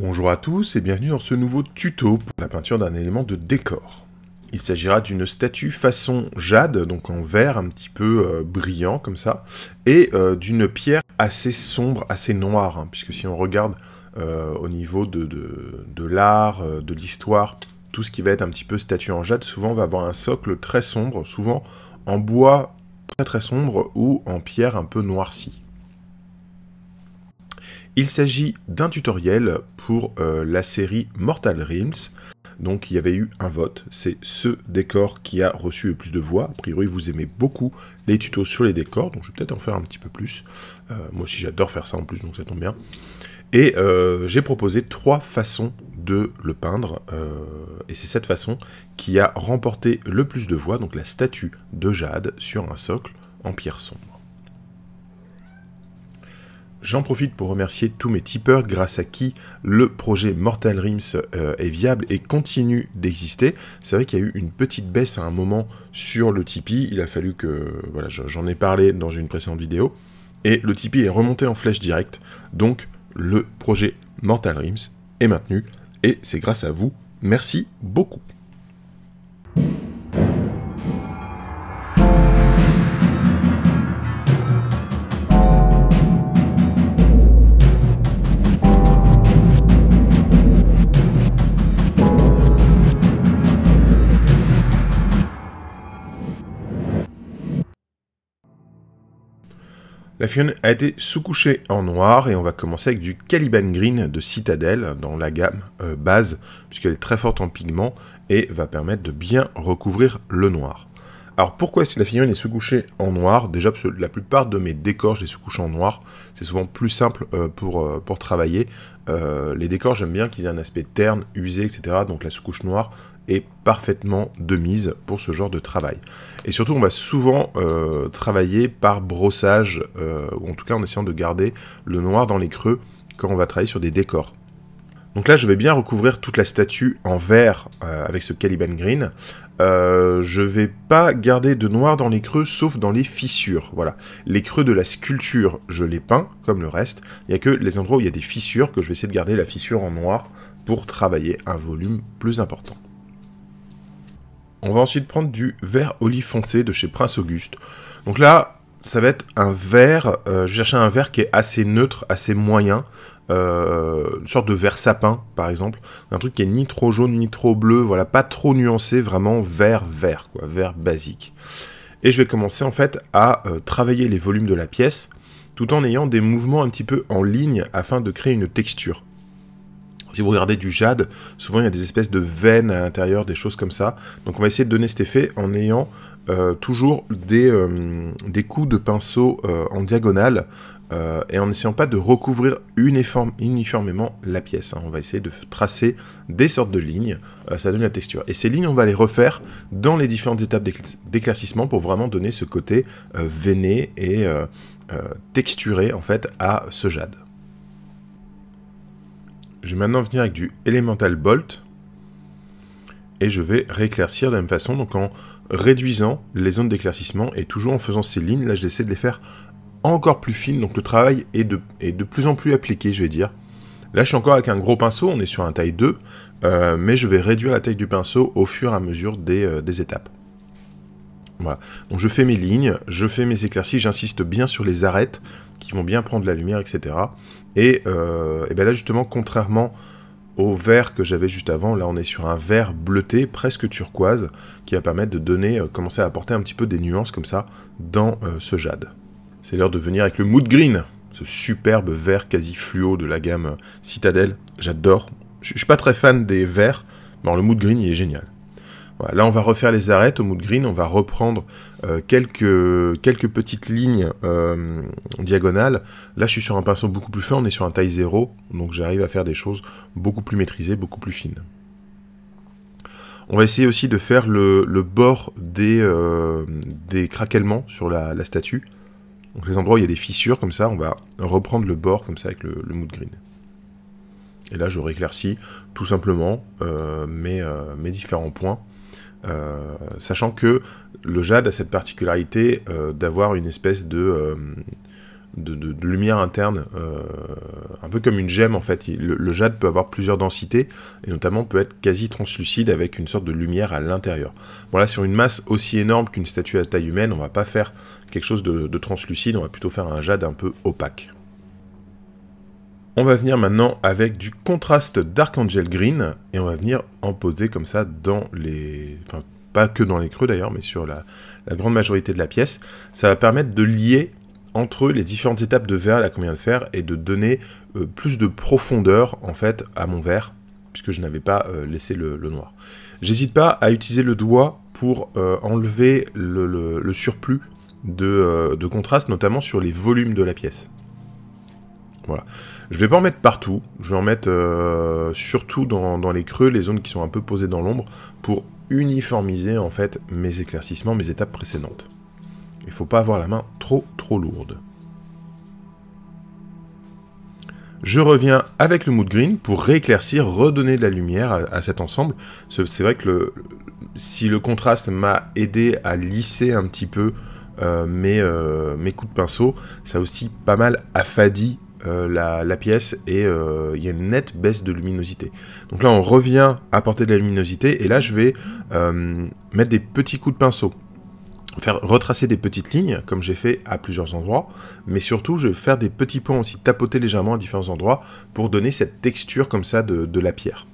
Bonjour à tous et bienvenue dans ce nouveau tuto pour la peinture d'un élément de décor. Il s'agira d'une statue façon jade, donc en vert un petit peu euh, brillant comme ça, et euh, d'une pierre assez sombre, assez noire, hein, puisque si on regarde euh, au niveau de l'art, de l'histoire, tout ce qui va être un petit peu statue en jade, souvent va avoir un socle très sombre, souvent en bois très très sombre ou en pierre un peu noircie. Il s'agit d'un tutoriel pour euh, la série Mortal Realms. Donc il y avait eu un vote, c'est ce décor qui a reçu le plus de voix. A priori vous aimez beaucoup les tutos sur les décors, donc je vais peut-être en faire un petit peu plus. Euh, moi aussi j'adore faire ça en plus, donc ça tombe bien. Et euh, j'ai proposé trois façons de le peindre, et c'est cette façon qui a remporté le plus de voix, donc la statue de Jade sur un socle en pierre sombre. J'en profite pour remercier tous mes tipeurs grâce à qui le projet Mortal Rims euh, est viable et continue d'exister. C'est vrai qu'il y a eu une petite baisse à un moment sur le Tipeee. Il a fallu que. Voilà, j'en ai parlé dans une précédente vidéo. Et le Tipeee est remonté en flèche directe. Donc le projet Mortal Rims est maintenu. Et c'est grâce à vous. Merci beaucoup. La Fionne a été sous-couchée en noir et on va commencer avec du Caliban Green de Citadel dans la gamme euh, base puisqu'elle est très forte en pigments et va permettre de bien recouvrir le noir. Alors pourquoi si la fionne est sous-couchée en noir Déjà la plupart de mes décors je les sous-couche en noir, c'est souvent plus simple euh, pour, euh, pour travailler. les décors j'aime bien qu'ils aient un aspect terne, usé, etc. Donc la sous-couche noire est parfaitement de mise pour ce genre de travail. Et surtout, on va souvent euh, travailler par brossage, euh, ou en tout cas en essayant de garder le noir dans les creux quand on va travailler sur des décors. Donc là, je vais bien recouvrir toute la statue en vert euh, avec ce Caliban Green. Je je vais pas garder de noir dans les creux, sauf dans les fissures. Voilà. Les creux de la sculpture, je les peins, comme le reste. Il n'y a que les endroits où il y a des fissures que je vais essayer de garder la fissure en noir pour travailler un volume plus important. On va ensuite prendre du vert olive foncé de chez Prince Auguste. Donc là, ça va être un vert, euh, je vais chercher un vert qui est assez neutre, assez moyen, euh, une sorte de vert sapin par exemple, un truc qui est ni trop jaune ni trop bleu, voilà, pas trop nuancé, vraiment vert vert, quoi, vert basique. Et je vais commencer en fait à euh, travailler les volumes de la pièce, tout en ayant des mouvements un petit peu en ligne afin de créer une texture. Si vous regardez du jade, souvent il y a des espèces de veines à l'intérieur, des choses comme ça. Donc on va essayer de donner cet effet en ayant euh, toujours euh, des, coups de pinceau euh, en diagonale et en n'essayant pas de recouvrir uniformément la pièce. Hein. On va essayer de tracer des sortes de lignes, ça donne la texture. Et ces lignes, on va les refaire dans les différentes étapes d'éclaircissement pour vraiment donner ce côté veiné et texturé en fait à ce jade je vais maintenant venir avec du Elemental Bolt et je vais rééclaircir de la même façon, donc en réduisant les zones d'éclaircissement et toujours en faisant ces lignes, là j'essaie de les faire encore plus fines, donc le travail est de, de plus en plus appliqué, je vais dire. Là je suis encore avec un gros pinceau, on est sur un taille 2, euh, mais je vais réduire la taille du pinceau au fur et à mesure des euh, étapes. Voilà. Donc je fais mes lignes, je fais mes éclaircies, j'insiste bien sur les arêtes qui vont bien prendre la lumière, etc. Et, euh, ben là justement, contrairement au vert que j'avais juste avant, là on est sur un vert bleuté, presque turquoise, qui va permettre de donner, euh, commencer à apporter un petit peu des nuances comme ça dans euh, ce jade. C'est l'heure de venir avec le mood green, ce superbe vert quasi fluo de la gamme Citadel. J'adore. Je suis pas très fan des verts, mais le mood green il est génial là, on va refaire les arêtes au mood green, on va reprendre euh, quelques, quelques petites lignes euh, diagonales. Là, je suis sur un pinceau beaucoup plus fin, on est sur un taille 0, donc j'arrive à faire des choses beaucoup plus maîtrisées, beaucoup plus fines. On va essayer aussi de faire le, bord des, euh, des craquellements sur la, statue. Donc les endroits où il y a des fissures, comme ça, on va reprendre le bord, comme ça, avec le, mood green. Et là, je rééclaircis tout simplement mes différents points euh, sachant que le jade a cette particularité euh, d'avoir une espèce de, euh, lumière interne, un peu comme une gemme en fait. le, jade peut avoir plusieurs densités et notamment peut être quasi translucide avec une sorte de lumière à l'intérieur. Voilà, sur une masse aussi énorme qu'une statue à taille humaine, on va pas faire quelque chose de translucide, on va plutôt faire un jade un peu opaque. On va venir maintenant avec du contraste angel Green et on va venir en poser comme ça dans les... Enfin, pas que dans les creux d'ailleurs, mais sur la, grande majorité de la pièce. Ça va permettre de lier entre les différentes étapes de verre qu'on vient de faire et de donner euh, plus de profondeur en fait à mon verre puisque je n'avais pas euh, laissé le, noir. J'hésite pas à utiliser le doigt pour euh, enlever le, surplus de contraste, notamment sur les volumes de la pièce. Je ne vais pas en mettre partout, je vais en mettre euh, surtout dans, les creux, les zones qui sont un peu posées dans l'ombre, pour uniformiser en fait mes éclaircissements, mes étapes précédentes. Il ne faut pas avoir la main trop trop lourde. Je reviens avec le mood green pour rééclaircir, redonner de la lumière à, cet ensemble. C'est vrai que si le contraste m'a aidé à lisser un petit peu euh, mes, euh, mes coups de pinceau, ça a aussi pas mal affadi euh, la, pièce et euh, il y a une nette baisse de luminosité. Donc là, on revient apporter de la luminosité et là, je vais euh, mettre des petits coups de pinceau. Faire retracer des petites lignes, comme j'ai fait à plusieurs endroits, mais surtout je vais faire des petits points aussi, tapoter légèrement à différents endroits pour donner cette texture comme ça de, la pierre.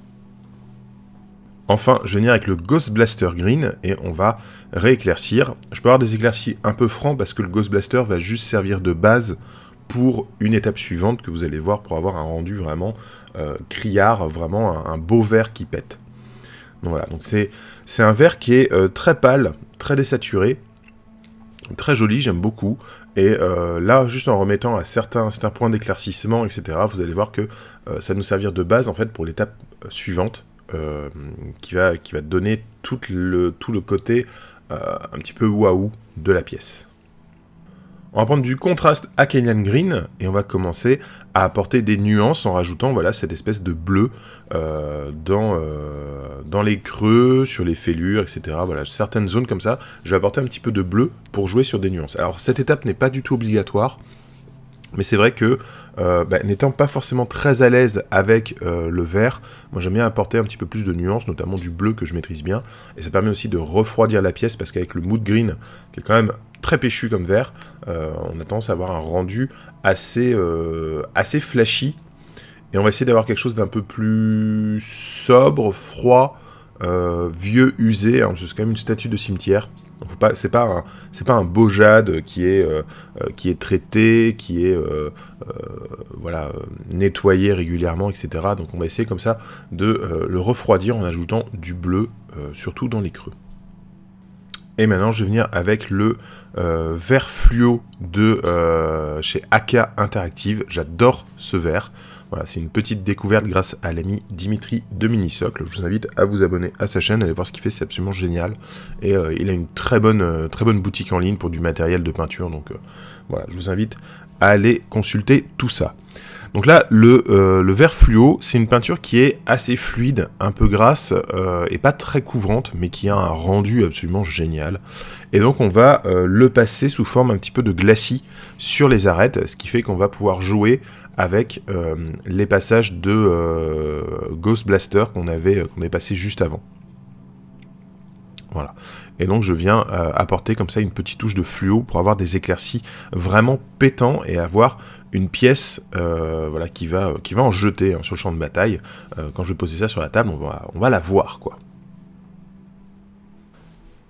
Enfin, je vais venir avec le Ghost Blaster Green et on va rééclaircir. Je peux avoir des éclaircies un peu francs parce que le Ghost Blaster va juste servir de base pour une étape suivante que vous allez voir pour avoir un rendu vraiment euh, criard, vraiment un, beau vert qui pète. Donc voilà, donc c'est un vert qui est euh, très pâle, très désaturé, très joli, j'aime beaucoup. Et euh, là, juste en remettant à certains, points d'éclaircissement, etc., vous allez voir que ça va nous servir de base en fait pour l'étape suivante, qui, va, qui va donner tout le, tout le côté un petit peu waouh de la pièce. On va prendre du contraste à Kenyan Green et on va commencer à apporter des nuances en rajoutant voilà, cette espèce de bleu euh, dans, euh, dans les creux, sur les fêlures, etc. Voilà, certaines zones comme ça, je vais apporter un petit peu de bleu pour jouer sur des nuances. Alors cette étape n'est pas du tout obligatoire, mais c'est vrai que euh, bah, n'étant pas forcément très à l'aise avec le vert, moi j'aime bien apporter un petit peu plus de nuances, notamment du bleu que je maîtrise bien. Et ça permet aussi de refroidir la pièce parce qu'avec le mood green, qui est quand même très péchu comme vert, euh, on a tendance à avoir un rendu assez, euh, assez flashy. Et on va essayer d'avoir quelque chose d'un peu plus sobre, froid, euh, vieux, usé. Hein, c'est quand même une statue de cimetière c'est pas un, pas un beau jade qui est qui est traité, qui est voilà nettoyé régulièrement, etc. Donc on va essayer comme ça de le refroidir en ajoutant du bleu, surtout dans les creux. Et maintenant, je vais venir avec le euh, verre vert fluo de euh, chez AK Interactive. J'adore ce verre. Voilà, c'est une petite découverte grâce à l'ami Dimitri de Minisocle. Je vous invite à vous abonner à sa chaîne, allez voir ce qu'il fait, c'est absolument génial. Et euh, il a une très bonne, très bonne boutique en ligne pour du matériel de peinture. Donc voilà, je vous invite à aller consulter tout ça. Donc là, le, euh, vert fluo, c'est une peinture qui est assez fluide, un peu grasse euh, et pas très couvrante, mais qui a un rendu absolument génial. Et donc on va euh, le passer sous forme un petit peu de glacis sur les arêtes, ce qui fait qu'on va pouvoir jouer avec les passages de Ghost Blaster qu'on avait, qu'on est passé juste avant. Voilà. Et donc je viens apporter comme ça une petite touche de fluo pour avoir des éclaircies vraiment pétants et avoir une pièce euh, voilà, qui, va, qui va en jeter hein, sur le champ de bataille. Euh, quand je vais poser ça sur la table, on va, on va la voir, quoi.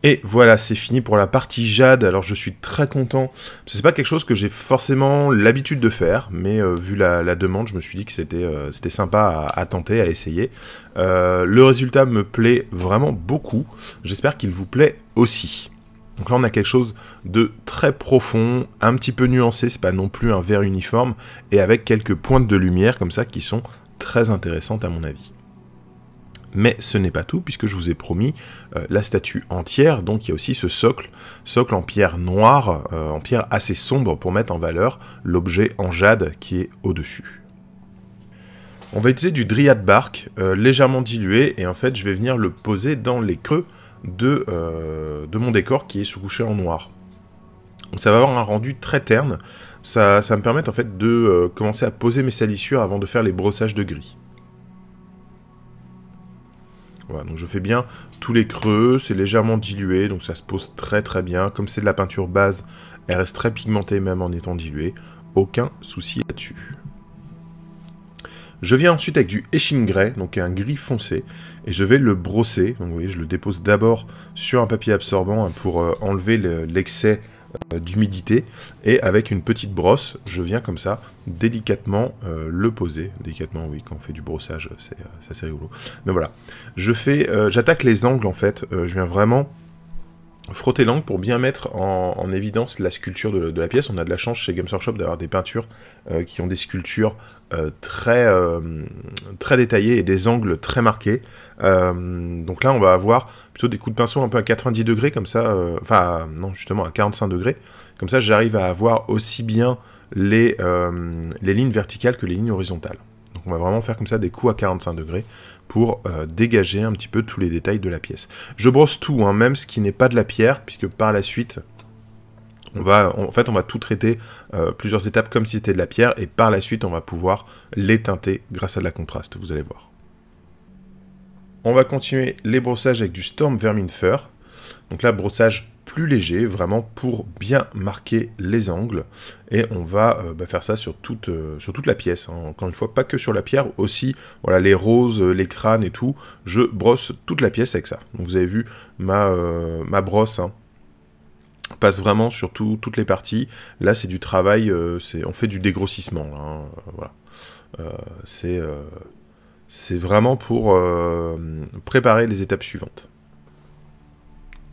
Et voilà, c'est fini pour la partie Jade. Alors je suis très content. C'est pas quelque chose que j'ai forcément l'habitude de faire, mais euh, vu la, demande, je me suis dit que c'était sympa à, tenter, à essayer. le résultat me plaît vraiment beaucoup. J'espère qu'il vous plaît aussi. Donc là, on a quelque chose de très profond, un petit peu nuancé, c'est pas non plus un vert uniforme, et avec quelques pointes de lumière comme ça qui sont très intéressantes à mon avis. Mais ce n'est pas tout, puisque je vous ai promis euh, la statue entière, donc il y a aussi ce socle, socle en pierre noire, euh, en pierre assez sombre pour mettre en valeur l'objet en jade qui est au-dessus. On va utiliser du dryad bark, euh, légèrement dilué, et en fait je vais venir le poser dans les creux euh, de, mon décor qui est sous-couché en noir. Donc ça va avoir un rendu très terne, ça, ça me permet en fait de euh, commencer à poser mes salissures avant de faire les brossages de gris. Voilà, donc je fais bien tous les creux, c'est légèrement dilué, donc ça se pose très très bien. Comme c'est de la peinture base, elle reste très pigmentée même en étant diluée, aucun souci là-dessus. Je viens ensuite avec du échine Grey, donc un gris foncé, et je vais le brosser. Donc vous voyez, je le dépose d'abord sur un papier absorbant pour euh, enlever l'excès euh, d'humidité et avec une petite brosse je viens comme ça délicatement euh, le poser délicatement oui quand on fait du brossage c'est assez rigolo mais voilà je fais j'attaque les angles en fait je viens vraiment frotter l'angle pour bien mettre en, évidence la sculpture de, la pièce. On a de la chance chez Games Workshop d'avoir des peintures euh, qui ont des sculptures euh, très, euh, très détaillées et des angles très marqués. donc là, on va avoir plutôt des coups de pinceau un peu à 90 degrés, comme ça, enfin, non, justement à 45 degrés. Comme ça, j'arrive à avoir aussi bien les, les lignes verticales que les lignes horizontales. Donc on va vraiment faire comme ça des coups à 45 degrés pour euh, dégager un petit peu tous les détails de la pièce. Je brosse tout, hein, même ce qui n'est pas de la pierre, puisque par la suite, on va, en fait, on va tout traiter euh, plusieurs étapes comme si c'était de la pierre, et par la suite, on va pouvoir les teinter grâce à de la contraste, vous allez voir. On va continuer les brossages avec du Storm Vermin Fur. Donc là, brossage plus léger, vraiment pour bien marquer les angles. Et on va euh, bah, faire ça sur toute, euh, sur toute la pièce. Hein. Encore une fois, pas que sur la pierre, aussi voilà, les roses, euh, les crânes et tout. Je brosse toute la pièce avec ça. vous avez vu ma, ma brosse. Hein, passe vraiment sur toutes les parties. Là, c'est du travail, on fait du dégrossissement. Hein, c'est vraiment pour préparer les étapes suivantes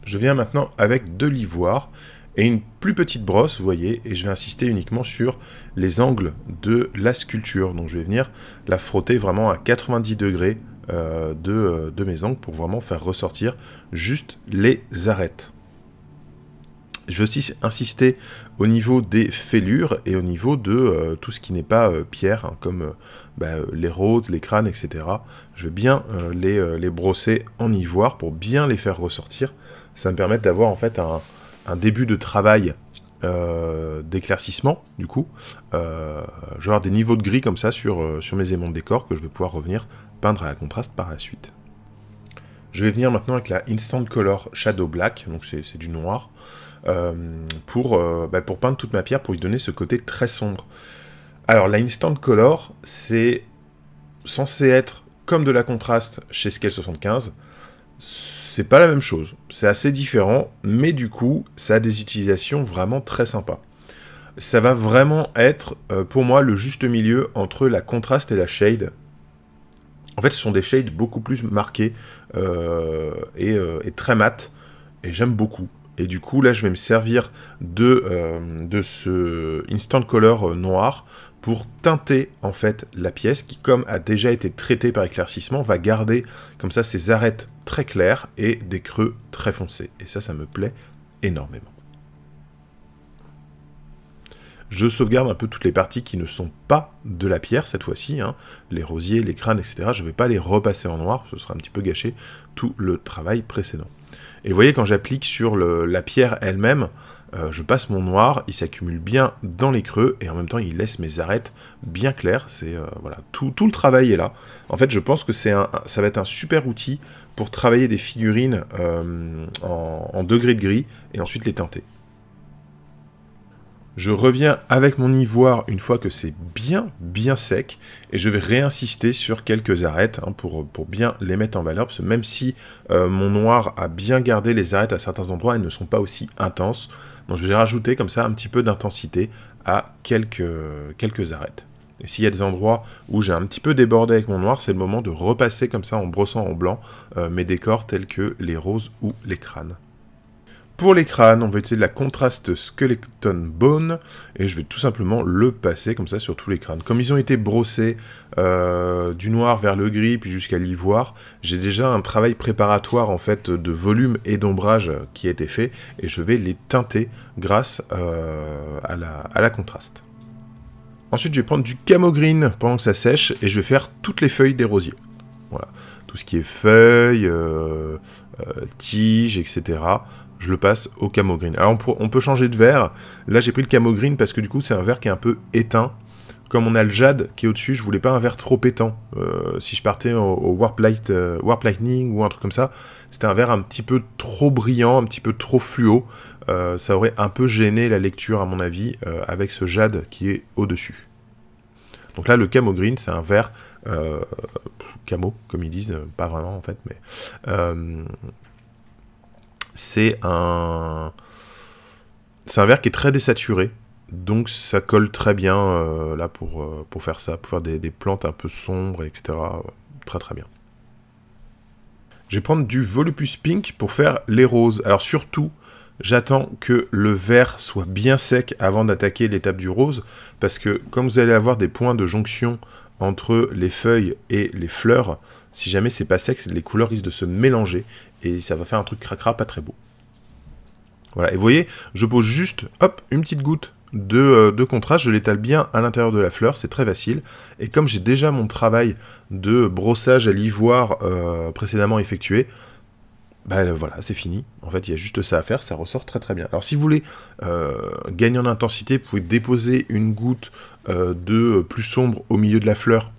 je viens maintenant avec de l'ivoire et une plus petite brosse, vous voyez, et je vais insister uniquement sur les angles de la sculpture. Donc je vais venir la frotter vraiment à 90 degrés euh, euh, de, mes angles pour vraiment faire ressortir juste les arêtes. Je vais aussi insister au niveau des fêlures et au niveau de euh, tout ce qui n'est pas pierre, hein, comme bah, les roses, les crânes, etc. Je vais bien les, brosser en ivoire pour bien les faire ressortir ça me permet d'avoir en fait un, début de travail euh, d'éclaircissement, du coup. Euh, je vais avoir des niveaux de gris comme ça sur, euh, sur mes aimants de décor que je vais pouvoir revenir peindre à la contraste par la suite. Je vais venir maintenant avec la Instant Color Shadow Black, donc c'est du noir, pour, bah, pour peindre toute ma pierre, pour lui donner ce côté très sombre. Alors la Instant Color, c'est censé être comme de la contraste chez Scale 75, c'est pas la même chose. C'est assez différent, mais du coup, ça a des utilisations vraiment très sympas. Ça va vraiment être, euh, pour moi, le juste milieu entre la contraste et la shade. En fait, ce sont des shades beaucoup plus marqués euh, euh, et, très mat. Et j'aime beaucoup. Et du coup, là, je vais me servir de, de ce Instant Color noir pour teinter en fait la pièce qui, comme a déjà été traitée par éclaircissement, va garder comme ça ses arêtes très claires et des creux très foncés. Et ça, ça me plaît énormément. Je sauvegarde un peu toutes les parties qui ne sont pas de la pierre cette fois-ci, hein. les rosiers, les crânes, etc. Je ne vais pas les repasser en noir, ce sera un petit peu gâché tout le travail précédent. Et vous voyez, quand j'applique sur la pierre elle-même, euh, je passe mon noir, il s'accumule bien dans les creux, et en même temps il laisse mes arêtes bien claires, c'est, euh, voilà, tout, le travail est là. En fait je pense que c'est ça va être un super outil pour travailler des figurines euh, en, degrés de gris, et ensuite les teinter. Je reviens avec mon ivoire une fois que c'est bien, bien sec, et je vais réinsister sur quelques arêtes hein, pour, bien les mettre en valeur, même si mon noir a bien gardé les arêtes à certains endroits, elles ne sont pas aussi intenses. Donc je vais rajouter comme ça un petit peu d'intensité à quelques, arêtes. Et s'il y a des endroits où j'ai un petit peu débordé avec mon noir, c'est le moment de repasser comme ça en brossant en blanc euh, mes décors tels que les roses ou les crânes. Pour les crânes, on va utiliser de la contraste skeleton bone et je vais tout simplement le passer comme ça sur tous les crânes. Comme ils ont été brossés euh, du noir vers le gris puis jusqu'à l'ivoire, j'ai déjà un travail préparatoire en fait de volume et d'ombrage qui a été fait et je vais les teinter grâce euh, à, la, à contraste. Ensuite, je vais prendre du camo green pendant que ça sèche et je vais faire toutes les feuilles des rosiers. Voilà, tout ce qui est feuilles, euh, tiges, etc je le passe au camo green. Alors on, peut changer de verre. Là j'ai pris le camo green parce que du coup c'est un verre qui est un peu éteint. Comme on a le jade qui est au-dessus, je voulais pas un verre trop éteint. Euh, si je partais au, Warp, Light, euh, Warp Lightning ou un truc comme ça, c'était un verre un petit peu trop brillant, un petit peu trop fluo. Euh, ça aurait un peu gêné la lecture à mon avis avec ce jade qui est au-dessus. Donc là, le camo green, c'est un verre camo, comme ils disent, pas vraiment en fait, mais c'est un... C'est un verre qui est très désaturé, donc ça colle très bien euh, là pour, euh, pour faire ça, pour faire des, des, plantes un peu sombres, etc. Très très bien. Je vais prendre du Volupus Pink pour faire les roses. Alors surtout, j'attends que le vert soit bien sec avant d'attaquer l'étape du rose, parce que comme vous allez avoir des points de jonction entre les feuilles et les fleurs, si jamais c'est pas sec, les couleurs risquent de se mélanger et ça va faire un truc cracra pas très beau. Voilà, et vous voyez, je pose juste, hop, une petite goutte euh, de, contraste, je l'étale bien à l'intérieur de la fleur, c'est très facile, et comme j'ai déjà mon travail de brossage à l'ivoire euh, précédemment effectué, ben voilà, c'est fini. En fait, il y a juste ça à faire, ça ressort très très bien. Alors si vous voulez euh, gagner en intensité, vous pouvez déposer une goutte de plus sombre au milieu de la fleur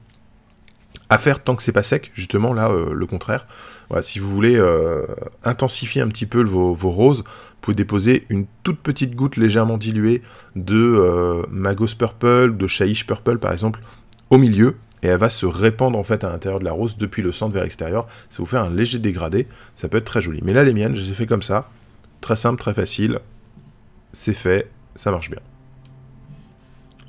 à faire tant que c'est pas sec, justement là euh, le contraire. Voilà, si vous voulez euh, intensifier un petit peu vos, roses, vous pouvez déposer une toute petite goutte légèrement diluée de euh, Magos Purple, de chaïch Purple par exemple, au milieu, et elle va se répandre en fait à l'intérieur de la rose depuis le centre vers l'extérieur. Ça vous fait un léger dégradé, ça peut être très joli. Mais là les miennes, je les ai fait comme ça, très simple, très facile, c'est fait, ça marche bien.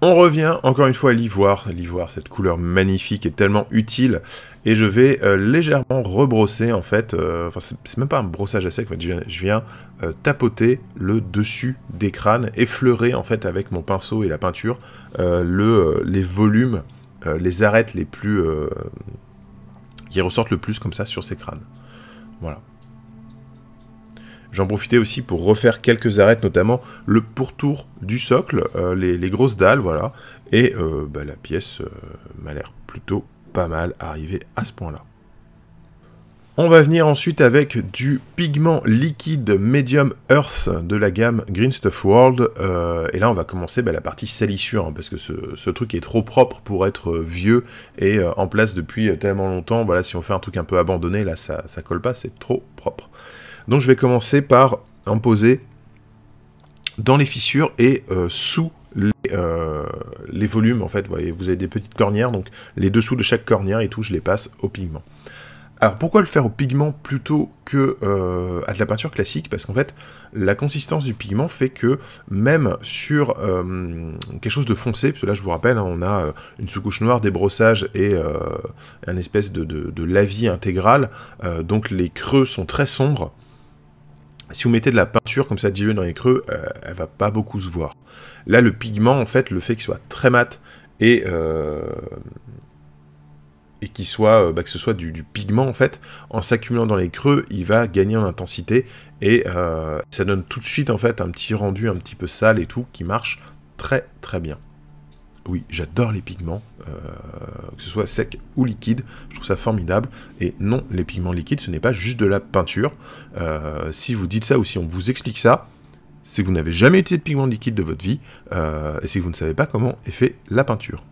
On revient encore une fois à l'ivoire. L'ivoire, cette couleur magnifique est tellement utile. Et je vais euh, légèrement rebrosser en fait. Euh, enfin, c'est même pas un brossage à sec. je viens, euh, tapoter le dessus des crânes, effleurer en fait avec mon pinceau et la peinture le, les volumes, les arêtes les plus qui ressortent le plus comme ça sur ces crânes. Voilà. J'en profitais aussi pour refaire quelques arêtes, notamment le pourtour du socle, euh, les, grosses dalles, voilà. Et euh, bah, la pièce euh, m'a l'air plutôt pas mal arrivée à ce point-là. On va venir ensuite avec du pigment liquide Medium Earth de la gamme Green Stuff World. Euh, et là, on va commencer bah, la partie salissure, hein, parce que ce, truc est trop propre pour être vieux et euh, en place depuis euh, tellement longtemps. Voilà, si on fait un truc un peu abandonné, là, ça, ça colle pas, c'est trop propre. Donc, je vais commencer par en poser dans les fissures et sous les, les volumes. En fait, vous voyez, vous avez des petites cornières, donc les dessous de chaque cornière et tout, je les passe au pigment. Alors pourquoi le faire au pigment plutôt que euh, à de la peinture classique Parce qu'en fait, la consistance du pigment fait que même sur euh, quelque chose de foncé, puisque là je vous rappelle, hein, on a euh, une sous-couche noire, des brossages et un espèce de, de, de lavis intégral, donc les creux sont très sombres. Si vous mettez de la peinture comme ça diluée dans les creux, elle va pas beaucoup se voir. Là, le pigment, en fait, le fait qu'il soit très mat et et qui soit, euh, bah, que ce soit du, pigment en fait, en s'accumulant dans les creux, il va gagner en intensité et euh, ça donne tout de suite en fait un petit rendu un petit peu sale et tout qui marche très très bien. Oui, j'adore les pigments, euh, que ce soit sec ou liquide, je trouve ça formidable. Et non, les pigments liquides, ce n'est pas juste de la peinture. si vous dites ça ou si on vous explique ça, c'est que vous n'avez jamais utilisé de pigments liquides de votre vie et c'est que vous ne savez pas comment est fait la peinture.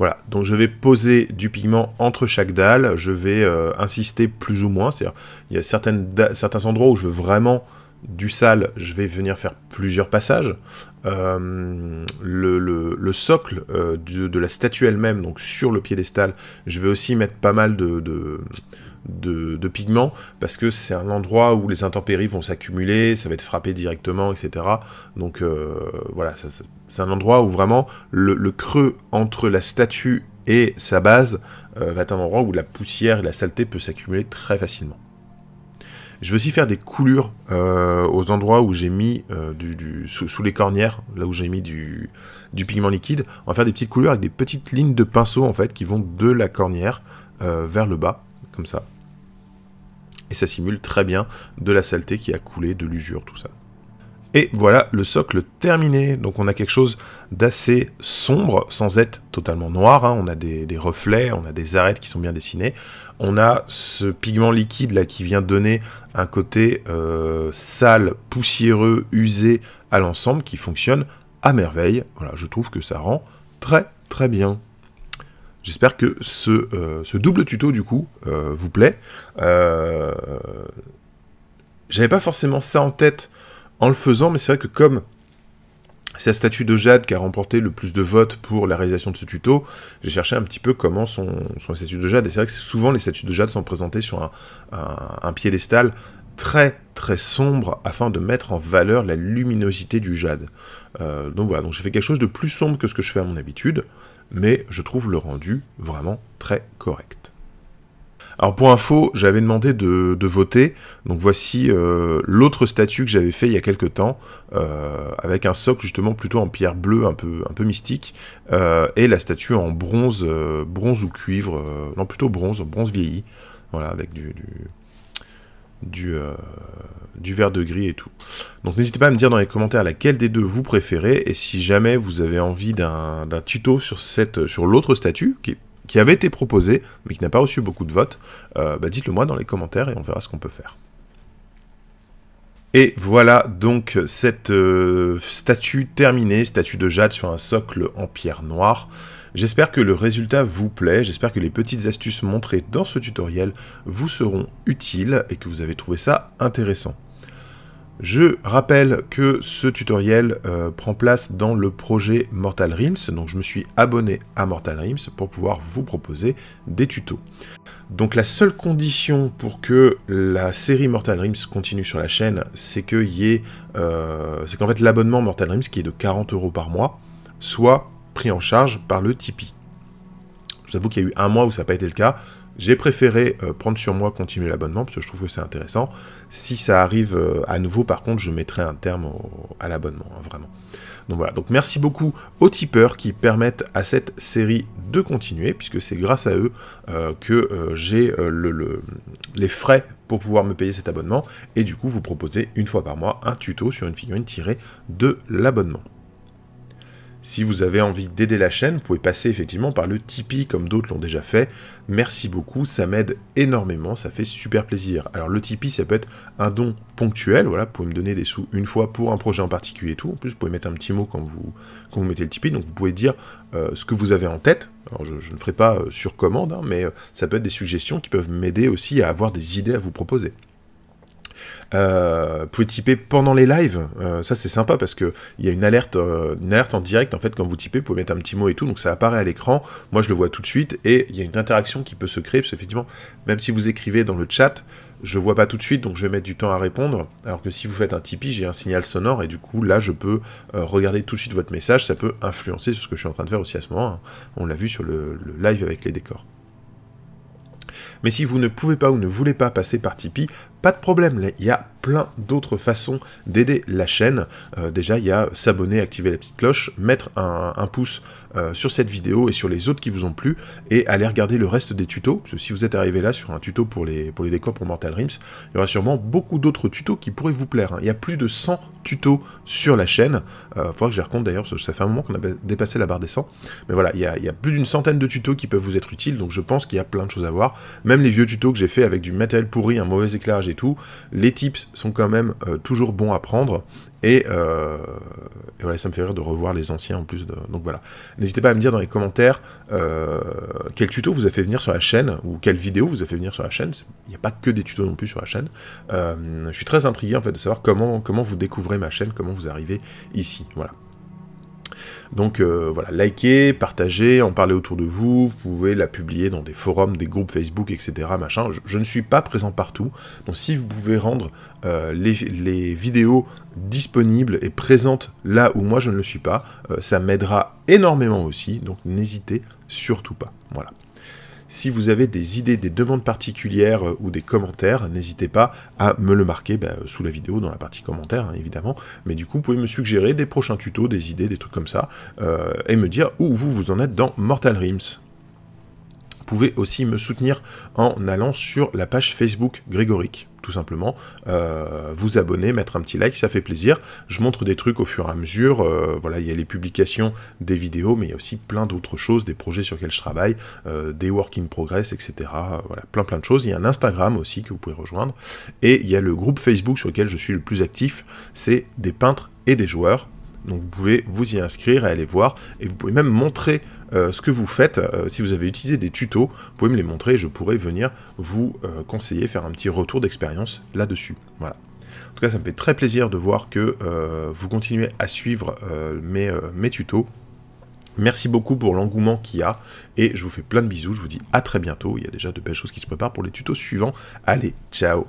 Voilà, donc je vais poser du pigment entre chaque dalle, je vais euh, insister plus ou moins, c'est-à-dire il y a certains endroits où je veux vraiment du sale, je vais venir faire plusieurs passages. Euh, le, socle euh, de, la statue elle-même, donc sur le piédestal, je vais aussi mettre pas mal de, de, de pigments, parce que c'est un endroit où les intempéries vont s'accumuler, ça va être frappé directement, etc. Donc euh, voilà, c'est un endroit où vraiment le, creux entre la statue et sa base euh, va être un endroit où la poussière et la saleté peut s'accumuler très facilement. Je veux aussi faire des coulures euh, aux endroits où j'ai mis du, sous, les cornières, là où j'ai mis du, du, pigment liquide. en faire des petites coulures avec des petites lignes de pinceau en fait qui vont de la cornière vers le bas comme ça. Et ça simule très bien de la saleté qui a coulé, de l'usure, tout ça. Et voilà le socle terminé. Donc on a quelque chose d'assez sombre, sans être totalement noir. Hein. On a des, reflets, on a des arêtes qui sont bien dessinées. On a ce pigment liquide là qui vient donner un côté euh, sale, poussiéreux, usé à l'ensemble qui fonctionne à merveille. Voilà, je trouve que ça rend très très bien. J'espère que euh, ce, double tuto, du coup, euh, vous plaît. Euh, j'avais pas forcément ça en tête en le faisant, mais c'est vrai que comme c'est la statue de Jade qui a remporté le plus de votes pour la réalisation de ce tuto, j'ai cherché un petit peu comment sont, les statues de Jade. Et c'est vrai que souvent, les statues de Jade sont présentées sur un, piédestal très très sombre afin de mettre en valeur la luminosité du jade. donc voilà, donc j'ai fait quelque chose de plus sombre que ce que je fais à mon habitude mais je trouve le rendu vraiment très correct. Alors pour info, j'avais demandé de, voter, donc voici euh, l'autre statue que j'avais fait il y a quelques temps, euh, avec un socle justement plutôt en pierre bleue, un peu, un peu mystique, euh, et la statue en bronze, bronze ou cuivre, non plutôt bronze, bronze vieilli, voilà, avec du, du, euh, vert de gris et tout. Donc n'hésitez pas à me dire dans les commentaires laquelle des deux vous préférez, et si jamais vous avez envie d'un tuto sur, sur l'autre statue, qui, avait été proposé, mais qui n'a pas reçu beaucoup de votes, euh, bah, dites-le moi dans les commentaires et on verra ce qu'on peut faire. Et voilà donc cette euh, statue terminée, statue de jade sur un socle en pierre noire. J'espère que le résultat vous plaît, j'espère que les petites astuces montrées dans ce tutoriel vous seront utiles et que vous avez trouvé ça intéressant. Je rappelle que ce tutoriel euh, prend place dans le projet Mortal Realms, donc je me suis abonné à Mortal Realms pour pouvoir vous proposer des tutos. Donc la seule condition pour que la série Mortal Realms continue sur la chaîne, c'est qu'il y ait, euh, c'est qu'en fait l'abonnement Mortal Realms qui est de 40 euros par mois, soit pris en charge par le Tipeee. Je qu'il y a eu un mois où ça n'a pas été le cas. J'ai préféré euh, prendre sur moi, continuer l'abonnement, parce que je trouve que c'est intéressant. Si ça arrive euh, à nouveau, par contre, je mettrai un terme à l'abonnement, hein, vraiment. Donc voilà, donc merci beaucoup aux tipeurs qui permettent à cette série de continuer, puisque c'est grâce à eux euh, que j'ai les frais pour pouvoir me payer cet abonnement, et du coup vous proposez une fois par mois un tuto sur une figurine tirée de l'abonnement. Si vous avez envie d'aider la chaîne, vous pouvez passer effectivement par le Tipeee comme d'autres l'ont déjà fait. Merci beaucoup, ça m'aide énormément, ça fait super plaisir. Alors le Tipeee, ça peut être un don ponctuel, voilà, vous pouvez me donner des sous une fois pour un projet en particulier et tout. En plus, vous pouvez mettre un petit mot quand vous, quand vous mettez le Tipeee, donc vous pouvez dire euh, ce que vous avez en tête. Alors je, ne ferai pas euh, sur commande, hein, mais euh, ça peut être des suggestions qui peuvent m'aider aussi à avoir des idées à vous proposer vous euh, pouvez typer pendant les lives. Euh, ça, c'est sympa parce qu'il y a une alerte, euh, une alerte en direct. En fait, quand vous typez, vous pouvez mettre un petit mot et tout. Donc, ça apparaît à l'écran. Moi, je le vois tout de suite. Et il y a une interaction qui peut se créer. Parce qu'effectivement, même si vous écrivez dans le chat, je ne vois pas tout de suite, donc je vais mettre du temps à répondre. Alors que si vous faites un Tipeee, j'ai un signal sonore et du coup là je peux regarder tout de suite votre message. Ça peut influencer sur ce que je suis en train de faire aussi à ce moment. Hein. On l'a vu sur le, le live avec les décors. Mais si vous ne pouvez pas ou ne voulez pas passer par Tipeee, pas de problème, il y a plein d'autres façons d'aider la chaîne. Euh, déjà, il y a s'abonner, activer la petite cloche, mettre un, pouce euh, sur cette vidéo et sur les autres qui vous ont plu, et aller regarder le reste des tutos, parce que si vous êtes arrivé là sur un tuto pour les, pour les décors pour Mortal Rims, il y aura sûrement beaucoup d'autres tutos qui pourraient vous plaire. Hein. Il y a plus de 100 tutos sur la chaîne, il euh, faudra que je les d'ailleurs, parce que ça fait un moment qu'on a dépassé la barre des 100, mais voilà, il y a, il y a plus d'une centaine de tutos qui peuvent vous être utiles, donc je pense qu'il y a plein de choses à voir, même les vieux tutos que j'ai fait avec du matériel pourri, un mauvais éclairage tout, les tips sont quand même euh, toujours bons à prendre. Euh, et, voilà, ça me fait rire de revoir les anciens en plus. De... Donc voilà. N'hésitez pas à me dire dans les commentaires euh, quel tuto vous a fait venir sur la chaîne ou quelle vidéo vous a fait venir sur la chaîne. Il n'y a pas que des tutos non plus sur la chaîne. je suis très intrigué en fait de savoir comment, comment vous découvrez ma chaîne, comment vous arrivez ici. Voilà. Donc euh, voilà, likez, partagez, en parlez autour de vous, vous pouvez la publier dans des forums, des groupes Facebook, etc. Machin. Je, ne suis pas présent partout, donc si vous pouvez rendre euh, les, vidéos disponibles et présentes là où moi je ne le suis pas, euh, ça m'aidera énormément aussi, donc n'hésitez surtout pas. Voilà. Si vous avez des idées, des demandes particulières euh, ou des commentaires, n'hésitez pas à me le marquer bah, euh, sous la vidéo, dans la partie commentaires hein, évidemment. Mais du coup, vous pouvez me suggérer des prochains tutos, des idées, des trucs comme ça, euh, et me dire où vous vous en êtes dans Mortal Rims. Vous pouvez aussi me soutenir en allant sur la page Facebook Grégoric tout simplement, euh, vous abonner, mettre un petit like, ça fait plaisir. Je montre des trucs au fur et à mesure. Euh, voilà, il y a les publications des vidéos, mais il y a aussi plein d'autres choses, des projets sur lesquels je travaille, euh, des work in progress, etc. Voilà, plein plein de choses. Il y a un Instagram aussi que vous pouvez rejoindre. Et il y a le groupe Facebook sur lequel je suis le plus actif. C'est des peintres et des joueurs. Donc vous pouvez vous y inscrire et aller voir. Et vous pouvez même montrer euh, ce que vous faites. Euh, si vous avez utilisé des tutos, vous pouvez me les montrer et je pourrais venir vous euh, conseiller, faire un petit retour d'expérience là-dessus. Voilà. En tout cas, ça me fait très plaisir de voir que vous continuez à suivre mes, mes tutos. Merci beaucoup pour l'engouement qu'il y a et je vous fais plein de bisous. Je vous dis à très bientôt. Il y a déjà de belles choses qui se préparent pour les tutos suivants. Allez, ciao